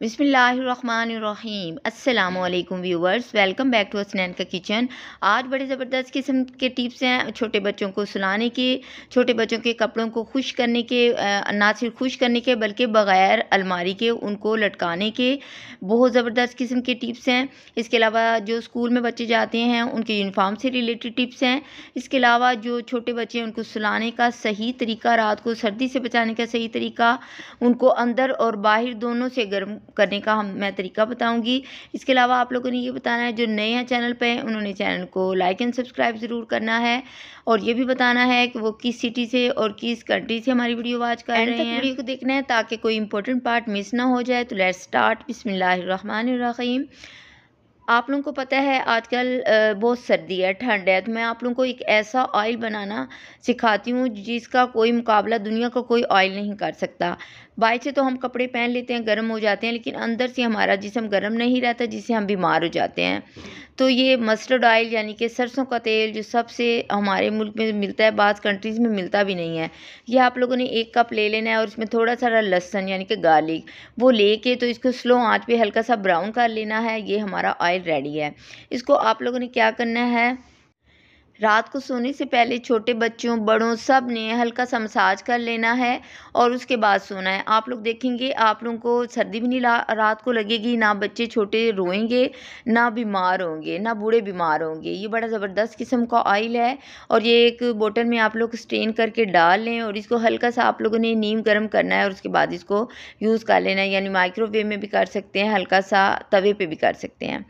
बिसमीम् अल्लाम viewers welcome back to Asnain का kitchen आज बड़े ज़बरदस्त किस्म के टिप्स हैं छोटे बच्चों को सुलाने के छोटे बच्चों के कपड़ों को खुश करने के ना सिर्फ खुश करने के बल्कि बग़ैर अलमारी के उनको लटकाने के बहुत ज़बरदस्त किस्म के टिप्स हैं इसके अलावा जो स्कूल में बच्चे जाते हैं उनके यूनिफाम से रिलेटेड टिप्स हैं इसके अलावा जो छोटे बच्चे हैं उनको सुलाने का सही तरीका रात को सर्दी से बचाने का सही तरीका उनको अंदर और बाहर दोनों से गर्म करने का हम मैं तरीका बताऊंगी इसके अलावा आप लोगों ने ये बताना है जो नए हैं चैनल पे उन्होंने चैनल को लाइक एंड सब्सक्राइब ज़रूर करना है और ये भी बताना है कि वो किस सिटी से और किस कंट्री से हमारी वीडियो वॉच कर रहे हैं वीडियो को देखना है ताकि कोई इंपॉर्टेंट पार्ट मिस ना हो जाए तो लेट स्टार्ट बिसमीम आप लोगों को पता है आजकल बहुत सर्दी है ठंड है तो मैं आप लोगों को एक ऐसा ऑयल बनाना सिखाती हूँ जिसका कोई मुकाबला दुनिया का कोई ऑयल नहीं कर सकता बाहर से तो हम कपड़े पहन लेते हैं गर्म हो जाते हैं लेकिन अंदर से हमारा जिसम गर्म नहीं रहता जिससे हम बीमार हो जाते हैं तो ये मस्टर्ड ऑयल यानी कि सरसों का तेल जो सबसे हमारे मुल्क में मिलता है बाद कंट्रीज़ में मिलता भी नहीं है यह आप लोगों ने एक कप ले लेना है और इसमें थोड़ा सारा लहसन यानी कि गार्लिक वो लेके तो इसको स्लो आँच पे हल्का सा ब्राउन कर लेना है ये हमारा ऑयल रेडी है इसको आप लोगों ने क्या करना है रात को सोने से पहले छोटे बच्चों बड़ों सब ने हल्का सा मसाज कर लेना है और उसके बाद सोना है आप लोग देखेंगे आप लोगों को सर्दी भी नहीं रात को लगेगी ना बच्चे छोटे रोएंगे ना बीमार होंगे ना बूढ़े बीमार होंगे ये बड़ा ज़बरदस्त किस्म का ऑयल है और ये एक बोतल में आप लोग स्ट्रेन करके डाल लें और इसको हल्का सा आप लोगों ने नीम गर्म करना है और उसके बाद इसको यूज़ कर लेना है यानी माइक्रोवेव में भी कर सकते हैं हल्का सा तवे पर भी कर सकते हैं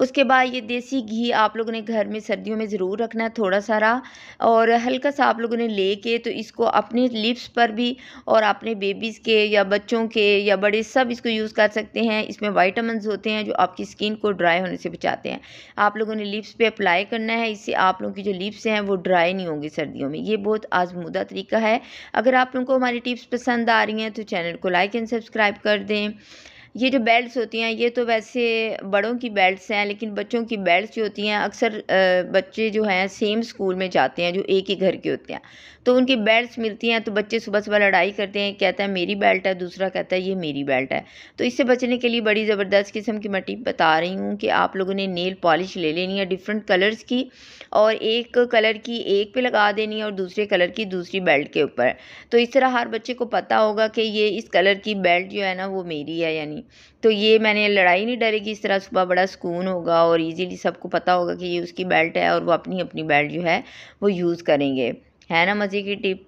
उसके बाद ये देसी घी आप लोगों ने घर में सर्दियों में ज़रूर रखना है थोड़ा सारा और हल्का सा आप लोगों ने ले के तो इसको अपने लिप्स पर भी और अपने बेबीज़ के या बच्चों के या बड़े सब इसको यूज़ कर सकते हैं इसमें वाइटामस होते हैं जो आपकी स्किन को ड्राई होने से बचाते हैं आप लोगों ने लिप्स पर अप्लाई करना है इससे आप लोगों की जो लिप्स हैं वो ड्राई नहीं होंगी सर्दियों में ये बहुत आजमूदा तरीका है अगर आप लोगों को हमारी टिप्स पसंद आ रही हैं तो चैनल को लाइक एंड सब्सक्राइब कर दें ये जो बेल्ट्स होती हैं ये तो वैसे बड़ों की बेल्ट्स हैं लेकिन बच्चों की बेल्ट्स जो होती हैं अक्सर बच्चे जो हैं सेम स्कूल में जाते हैं जो एक ही घर के होते हैं तो उनकी बेल्ट्स मिलती हैं तो बच्चे सुबह सुबह लड़ाई करते हैं कहता है मेरी बेल्ट है दूसरा कहता है ये मेरी बेल्ट है तो इससे बचने के लिए बड़ी ज़बरदस्त किस्म की मैं टिप बता रही हूँ कि आप लोगों ने नेल पॉलिश ले लेनी है डिफरेंट कलर्स की और एक कलर की एक पे लगा देनी है और दूसरे कलर की दूसरी बेल्ट के ऊपर तो इस तरह हर बच्चे को पता होगा कि ये इस कलर की बेल्ट जो है ना वो मेरी है यानी जाएगी तो ये मैंने लड़ाई नहीं डरेगी इस तरह सुबह बड़ा सुकून होगा और इजीली सबको पता होगा कि ये उसकी बेल्ट है और वो अपनी अपनी बेल्ट जो है वो यूज़ करेंगे है ना मज़े की टिप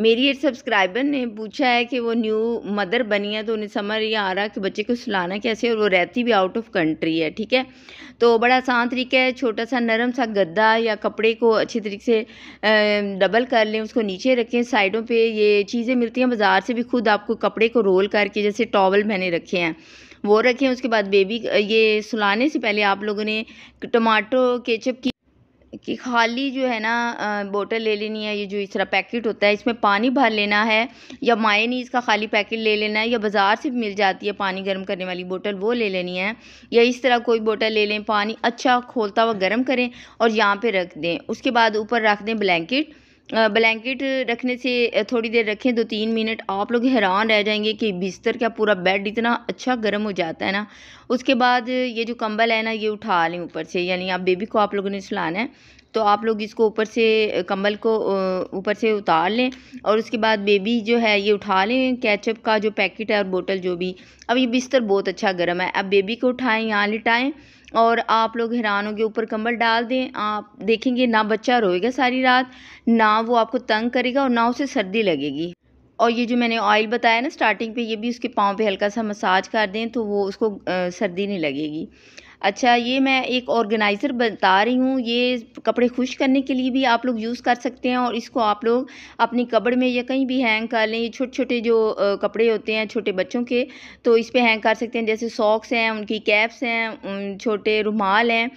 मेरी एक सब्सक्राइबर ने पूछा है कि वो न्यू मदर बनी है तो उन्हें समझ नहीं आ रहा कि बच्चे को सुलाना कैसे और वो रहती भी आउट ऑफ कंट्री है ठीक है तो बड़ा आसान तरीका है छोटा सा नरम सा गद्दा या कपड़े को अच्छी तरीके से डबल कर लें उसको नीचे रखें साइडों पे ये चीज़ें मिलती हैं बाज़ार से भी खुद आपको कपड़े को रोल करके जैसे टॉवल मैंने रखे हैं वो रखें उसके बाद बेबी ये सुलाने से पहले आप लोगों ने टमाटो केचप की कि खाली जो है ना बोतल ले लेनी है ये जो इस तरह पैकेट होता है इसमें पानी भर लेना है या मायनीज़ का खाली पैकेट ले लेना है या बाज़ार से मिल जाती है पानी गर्म करने वाली बोतल वो ले लेनी है या इस तरह कोई बोतल ले लें पानी अच्छा खोलता हुआ गर्म करें और यहाँ पर रख दें उसके बाद ऊपर रख दें ब्लैंकेट ब्लैंकेट रखने से थोड़ी देर रखें दो तीन मिनट आप लोग हैरान रह जाएंगे कि बिस्तर का पूरा बेड इतना अच्छा गर्म हो जाता है ना उसके बाद ये जो कंबल है ना ये उठा लें ऊपर से यानी आप बेबी को आप लोगों ने सुलाना है तो आप लोग इसको ऊपर से कंबल को ऊपर से उतार लें और उसके बाद बेबी जो है ये उठा लें कैचअप का जो पैकेट है और बोतल जो भी अब ये बिस्तर बहुत अच्छा गर्म है अब बेबी को उठाएँ यहाँ लिटाएँ और आप लोग हैरानों के ऊपर कंबल डाल दें आप देखेंगे ना बच्चा रोएगा सारी रात ना वो आपको तंग करेगा और ना उसे सर्दी लगेगी और ये जो मैंने ऑयल बताया ना स्टार्टिंग पे ये भी उसके पाँव पे हल्का सा मसाज कर दें तो वो उसको सर्दी नहीं लगेगी अच्छा ये मैं एक ऑर्गेनाइज़र बता रही हूँ ये कपड़े खुश करने के लिए भी आप लोग यूज़ कर सकते हैं और इसको आप लोग अपनी कबड़ में या कहीं भी हैंग कर लें ये छोटे छोटे जो कपड़े होते हैं छोटे बच्चों के तो इस पर हैंग कर सकते हैं जैसे सॉक्स हैं उनकी कैप्स हैं छोटे रुमाल हैं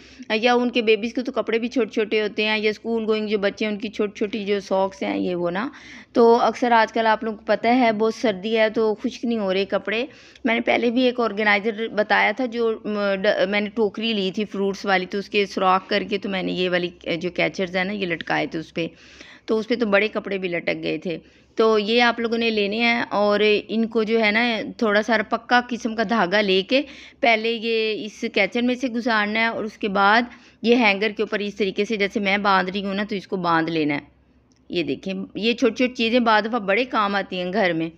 या उनके बेबीज़ के तो कपड़े भी छोटे छोटे होते हैं या स्कूल गोइंग जो बच्चे हैं उनकी छोटी छोटी जो सॉक्स हैं ये वो ना तो अक्सर आजकल आप लोग को पता है बहुत सर्दी है तो खुश्क नहीं हो रहे कपड़े मैंने पहले भी एक ऑर्गेनाइज़र बताया था जो मैंने टोकरी ली थी फ्रूट्स वाली तो उसके सुराख करके तो मैंने ये वाली जो कैचर्स हैं ना ये लटकाए थे उस पर तो उस पर तो बड़े कपड़े भी लटक गए थे तो ये आप लोगों ने लेने हैं और इनको जो है ना थोड़ा सा पक्का किस्म का धागा लेके पहले ये इस कैचर में से गुजारना है और उसके बाद ये हैंगर के ऊपर इस तरीके से जैसे मैं बांध रही हूँ ना तो इसको बांध लेना है ये देखें ये छोटी छोटी चीज़ें बाद दफ़ा बड़े काम आती हैं घर में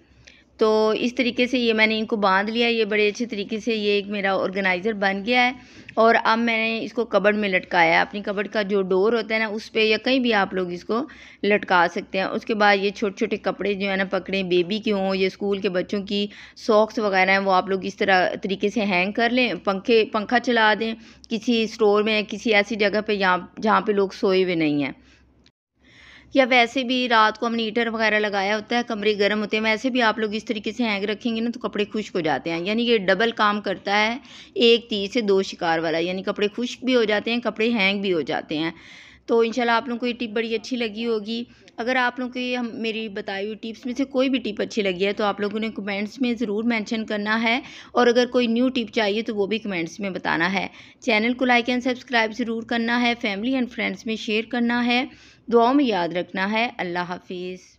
तो इस तरीके से ये मैंने इनको बांध लिया ये बड़े अच्छे तरीके से ये एक मेरा ऑर्गेनाइज़र बन गया है और अब मैंने इसको कबड़ में लटकाया अपनी कबड़ का जो डोर होता है ना उस पर या कहीं भी आप लोग इसको लटका सकते हैं उसके बाद ये छोटे छोटे कपड़े जो है ना पकड़ें बेबी के हों या स्कूल के बच्चों की सॉक्स वगैरह हैं वो आप लोग इस तरह तरीके से हैंग कर लें पंखे पंखा चला दें किसी स्टोर में किसी ऐसी जगह पर जहाँ जहाँ पर लोग सोए हुए नहीं हैं या वैसे भी रात को हमने हीटर वगैरह लगाया होता है कमरे गर्म होते हैं वैसे भी आप लोग इस तरीके से हैंग रखेंगे ना तो कपड़े खुश्क हो जाते हैं यानी ये डबल काम करता है एक तीर से दो शिकार वाला यानी कपड़े खुश्क भी हो जाते हैं कपड़े हैंग भी हो जाते हैं तो इंशाल्लाह आप लोगों को ये टिप बड़ी अच्छी लगी होगी अगर आप लोगों को ये हम मेरी बताई हुई टिप्स में से कोई भी टिप अच्छी लगी है तो आप लोगों ने कमेंट्स में ज़रूर मेंशन करना है और अगर कोई न्यू टिप चाहिए तो वो भी कमेंट्स में बताना है चैनल को लाइक एंड सब्सक्राइब ज़रूर करना है फैमिली एंड फ्रेंड्स में शेयर करना है दुआओं में याद रखना है अल्लाह हाफिज़